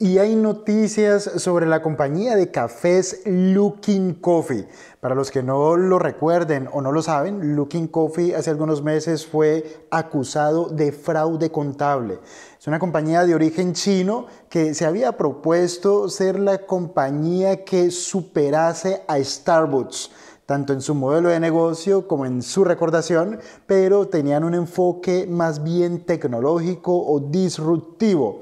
Y hay noticias sobre la compañía de cafés Looking Coffee. Para los que no lo recuerden o no lo saben, Looking Coffee hace algunos meses fue acusado de fraude contable. Es una compañía de origen chino que se había propuesto ser la compañía que superase a Starbucks tanto en su modelo de negocio como en su recordación, pero tenían un enfoque más bien tecnológico o disruptivo.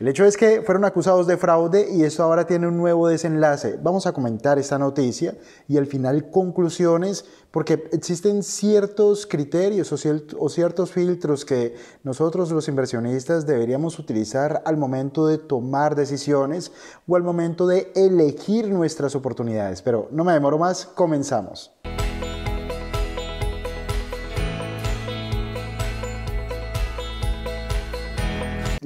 El hecho es que fueron acusados de fraude y eso ahora tiene un nuevo desenlace. Vamos a comentar esta noticia y al final conclusiones, porque existen ciertos criterios o, ciertos filtros que nosotros los inversionistas deberíamos utilizar al momento de tomar decisiones o al momento de elegir nuestras oportunidades. Pero no me demoro más, comenzamos.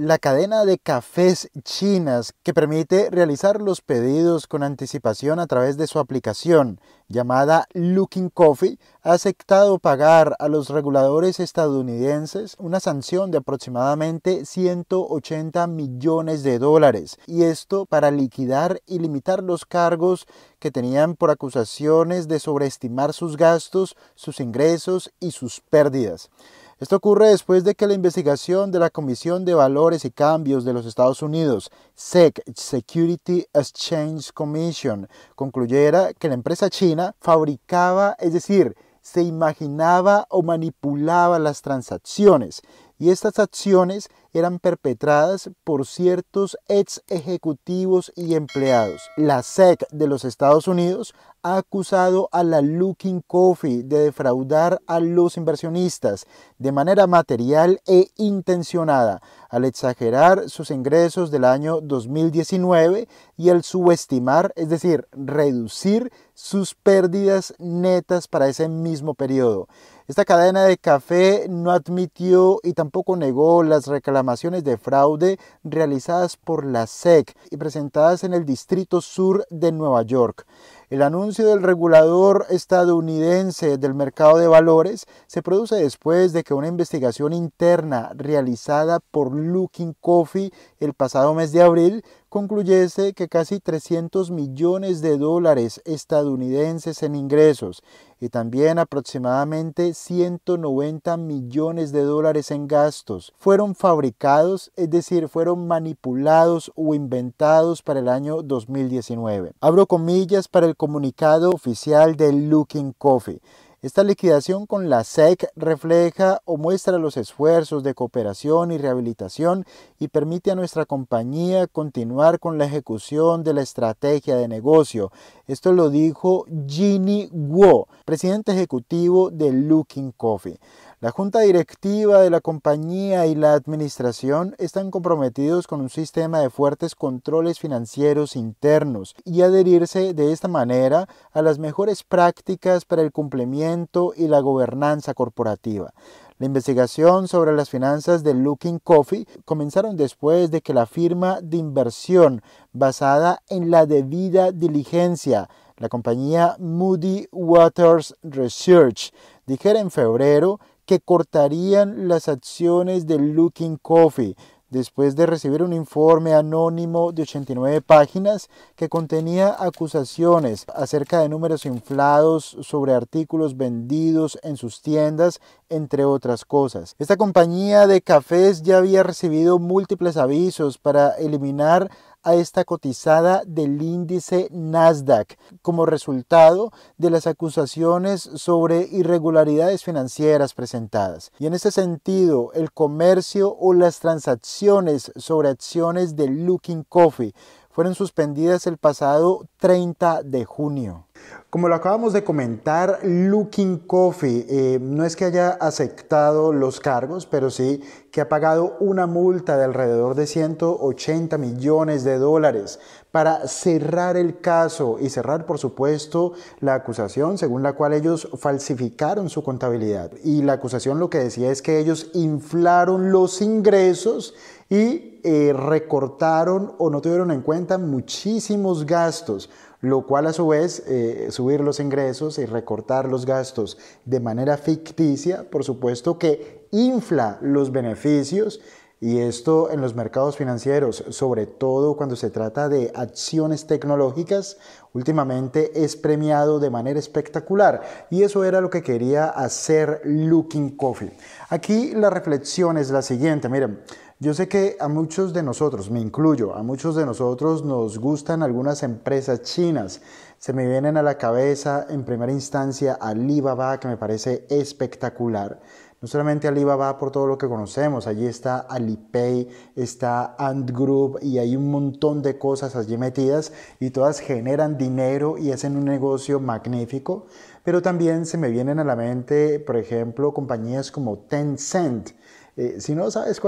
la cadena de cafés chinas que permite realizar los pedidos con anticipación a través de su aplicación llamada Looking Coffee ha aceptado pagar a los reguladores estadounidenses una sanción de aproximadamente 180 millones de dólares y esto para liquidar y limitar los cargos que tenían por acusaciones de sobreestimar sus gastos, sus ingresos y sus pérdidas. Esto ocurre después de que la investigación de la Comisión de Valores y Cambios de los Estados Unidos, SEC, Security Exchange Commission, concluyera que la empresa china fabricaba, es decir, se imaginaba o manipulaba las transacciones y estas acciones eran perpetradas por ciertos ex ejecutivos y empleados. La SEC de los Estados Unidos ha acusado a la Looking Coffee de defraudar a los inversionistas de manera material e intencionada al exagerar sus ingresos del año 2019 y al subestimar, es decir, reducir sus pérdidas netas para ese mismo periodo. Esta cadena de café no admitió y tampoco negó las reclamaciones de fraude realizadas por la SEC y presentadas en el Distrito Sur de Nueva York. El anuncio del regulador estadounidense del mercado de valores se produce después de que una investigación interna realizada por Looking Coffee el pasado mes de abril concluyese que casi 300 millones de dólares estadounidenses en ingresos y también aproximadamente 190 millones de dólares en gastos fueron fabricados, es decir, fueron manipulados o inventados para el año 2019. Abro comillas para el comunicado oficial de Looking Coffee. Esta liquidación con la SEC refleja o muestra los esfuerzos de cooperación y rehabilitación y permite a nuestra compañía continuar con la ejecución de la estrategia de negocio. Esto lo dijo Ginny Guo, presidente ejecutivo de Looking Coffee. La junta directiva de la compañía y la administración están comprometidos con un sistema de fuertes controles financieros internos y adherirse de esta manera a las mejores prácticas para el cumplimiento y la gobernanza corporativa. La investigación sobre las finanzas de Looking Coffee comenzaron después de que la firma de inversión basada en la debida diligencia, la compañía Moody Waters Research, dijera en febrero que cortarían las acciones de Looking Coffee después de recibir un informe anónimo de 89 páginas que contenía acusaciones acerca de números inflados sobre artículos vendidos en sus tiendas entre otras cosas. Esta compañía de cafés ya había recibido múltiples avisos para eliminar a esta cotizada del índice Nasdaq como resultado de las acusaciones sobre irregularidades financieras presentadas. Y en ese sentido, el comercio o las transacciones sobre acciones de Looking Coffee fueron suspendidas el pasado 30 de junio. Como lo acabamos de comentar, Looking Coffee eh, no es que haya aceptado los cargos, pero sí que ha pagado una multa de alrededor de 180 millones de dólares para cerrar el caso y cerrar, por supuesto, la acusación según la cual ellos falsificaron su contabilidad. Y la acusación lo que decía es que ellos inflaron los ingresos y eh, recortaron o no tuvieron en cuenta muchísimos gastos, lo cual a su vez eh, subir los ingresos y recortar los gastos de manera ficticia, por supuesto que infla los beneficios y esto en los mercados financieros, sobre todo cuando se trata de acciones tecnológicas, últimamente es premiado de manera espectacular. Y eso era lo que quería hacer Looking Coffee. Aquí la reflexión es la siguiente, miren. Yo sé que a muchos de nosotros, me incluyo, a muchos de nosotros nos gustan algunas empresas chinas. Se me vienen a la cabeza en primera instancia Alibaba, que me parece espectacular. No solamente Alibaba por todo lo que conocemos, allí está Alipay, está Ant Group y hay un montón de cosas allí metidas y todas generan dinero y hacen un negocio magnífico. Pero también se me vienen a la mente, por ejemplo, compañías como Tencent eh, si no sabes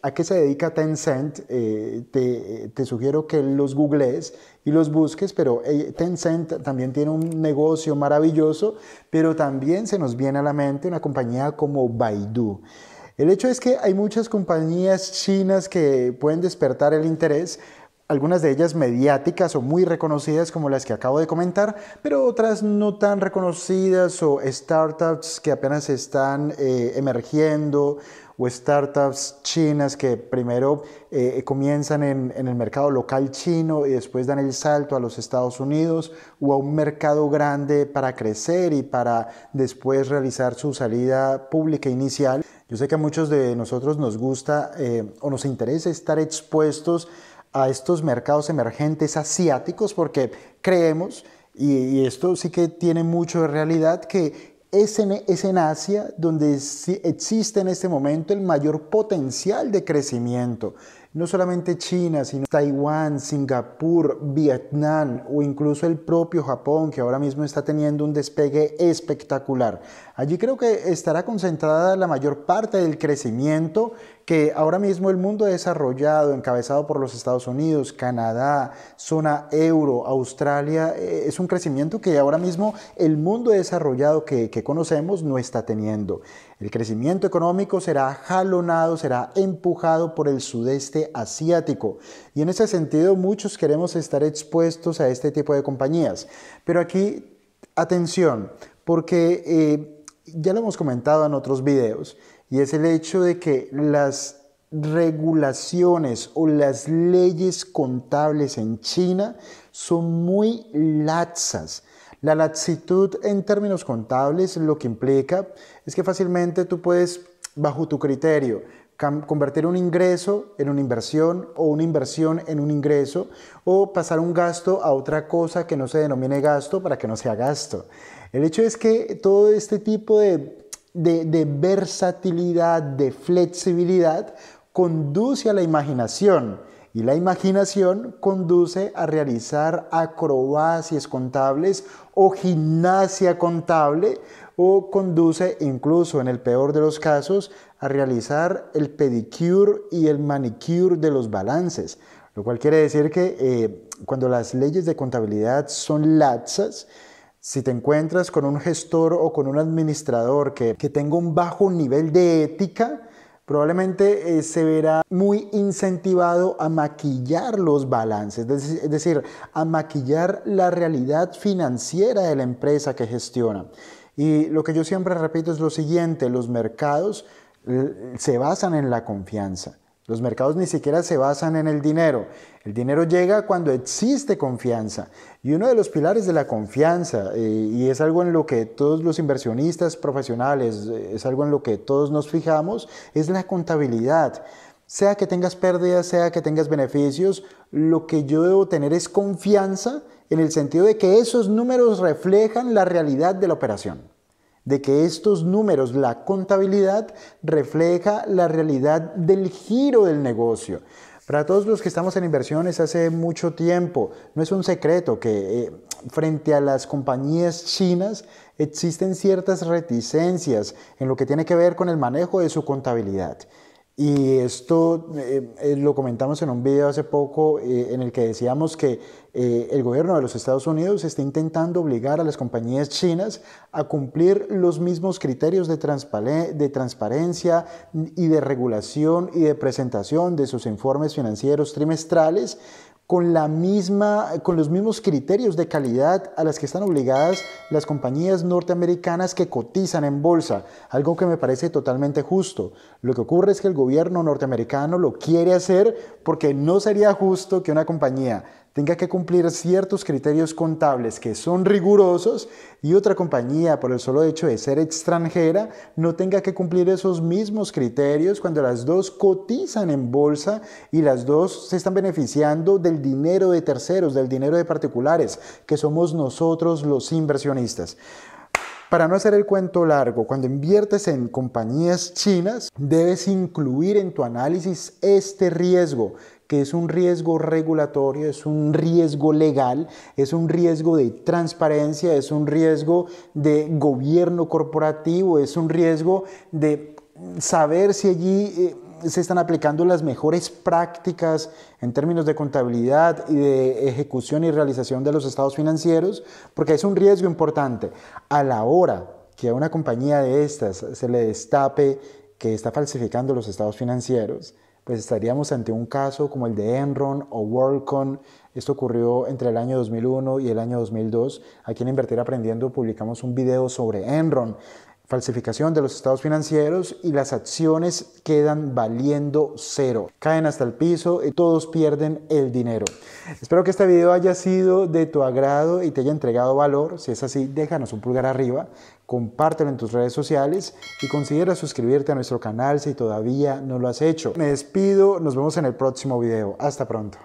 a qué se dedica Tencent, eh, te, sugiero que los googlees y los busques, pero eh, Tencent también tiene un negocio maravilloso, pero también se nos viene a la mente una compañía como Baidu. El hecho es que hay muchas compañías chinas que pueden despertar el interés, algunas de ellas mediáticas o muy reconocidas como las que acabo de comentar, pero otras no tan reconocidas o startups que apenas están emergiendo o startups chinas que primero eh, comienzan en, el mercado local chino y después dan el salto a los Estados Unidos o a un mercado grande para crecer y para después realizar su salida pública inicial. Yo sé que a muchos de nosotros nos gusta eh, o nos interesa estar expuestos a estos mercados emergentes asiáticos porque creemos, y esto sí que tiene mucho de realidad, que es en, Asia donde existe en este momento el mayor potencial de crecimiento. No solamente China, sino Taiwán, Singapur, Vietnam o incluso el propio Japón, que ahora mismo está teniendo un despegue espectacular. Allí creo que estará concentrada la mayor parte del crecimiento que ahora mismo el mundo desarrollado, encabezado por los Estados Unidos, Canadá, zona euro, Australia, eh, es un crecimiento que ahora mismo el mundo desarrollado que, conocemos no está teniendo. El crecimiento económico será jalonado, será empujado por el sudeste asiático. Y en ese sentido muchos queremos estar expuestos a este tipo de compañías. Pero aquí, atención, porque eh, ya lo hemos comentado en otros videos, y es el hecho de que las regulaciones o las leyes contables en China son muy laxas. La laxitud en términos contables lo que implica es que fácilmente tú puedes, bajo tu criterio, convertir un ingreso en una inversión o una inversión en un ingreso o pasar un gasto a otra cosa que no se denomine gasto para que no sea gasto. El hecho es que todo este tipo de de, versatilidad, de flexibilidad, conduce a la imaginación. Y la imaginación conduce a realizar acrobacias contables o gimnasia contable o conduce incluso en el peor de los casos a realizar el pedicure y el manicure de los balances. Lo cual quiere decir que eh, cuando las leyes de contabilidad son laxas, si te encuentras con un gestor o con un administrador que, tenga un bajo nivel de ética, probablemente eh, se verá muy incentivado a maquillar los balances, es decir, a maquillar la realidad financiera de la empresa que gestiona. Y lo que yo siempre repito es lo siguiente, los mercados se basan en la confianza. Los mercados ni siquiera se basan en el dinero. El dinero llega cuando existe confianza. Y uno de los pilares de la confianza, eh, y es algo en lo que todos los inversionistas profesionales, eh, es algo en lo que todos nos fijamos, es la contabilidad. Sea que tengas pérdidas, sea que tengas beneficios, lo que yo debo tener es confianza en el sentido de que esos números reflejan la realidad de la operación de que estos números, la contabilidad, refleja la realidad del giro del negocio. Para todos los que estamos en inversiones hace mucho tiempo, no es un secreto que eh, frente a las compañías chinas existen ciertas reticencias en lo que tiene que ver con el manejo de su contabilidad. Y esto eh, eh, lo comentamos en un video hace poco eh, en el que decíamos que el gobierno de los Estados Unidos está intentando obligar a las compañías chinas a cumplir los mismos criterios de, de transparencia y de regulación y de presentación de sus informes financieros trimestrales con, la misma, con los mismos criterios de calidad a las que están obligadas las compañías norteamericanas que cotizan en bolsa, algo que me parece totalmente justo. Lo que ocurre es que el gobierno norteamericano lo quiere hacer porque no sería justo que una compañía tenga que cumplir ciertos criterios contables que son rigurosos y otra compañía, por el solo hecho de ser extranjera, no tenga que cumplir esos mismos criterios cuando las dos cotizan en bolsa y las dos se están beneficiando del dinero de terceros, del dinero de particulares, que somos nosotros los inversionistas. Para no hacer el cuento largo, cuando inviertes en compañías chinas, debes incluir en tu análisis este riesgo, que es un riesgo regulatorio, es un riesgo legal, es un riesgo de transparencia, es un riesgo de gobierno corporativo, es un riesgo de saber si allí... Eh, se están aplicando las mejores prácticas en términos de contabilidad y de ejecución y realización de los estados financieros, porque es un riesgo importante. A la hora que a una compañía de estas se le destape que está falsificando los estados financieros, pues estaríamos ante un caso como el de Enron o WorldCon. Esto ocurrió entre el año 2001 y el año 2002. Aquí en Invertir Aprendiendo publicamos un video sobre Enron falsificación de los estados financieros y las acciones quedan valiendo cero. Caen hasta el piso y todos pierden el dinero. Espero que este video haya sido de tu agrado y te haya entregado valor. Si es así, déjanos un pulgar arriba, compártelo en tus redes sociales y considera suscribirte a nuestro canal si todavía no lo has hecho. Me despido, nos vemos en el próximo video. Hasta pronto.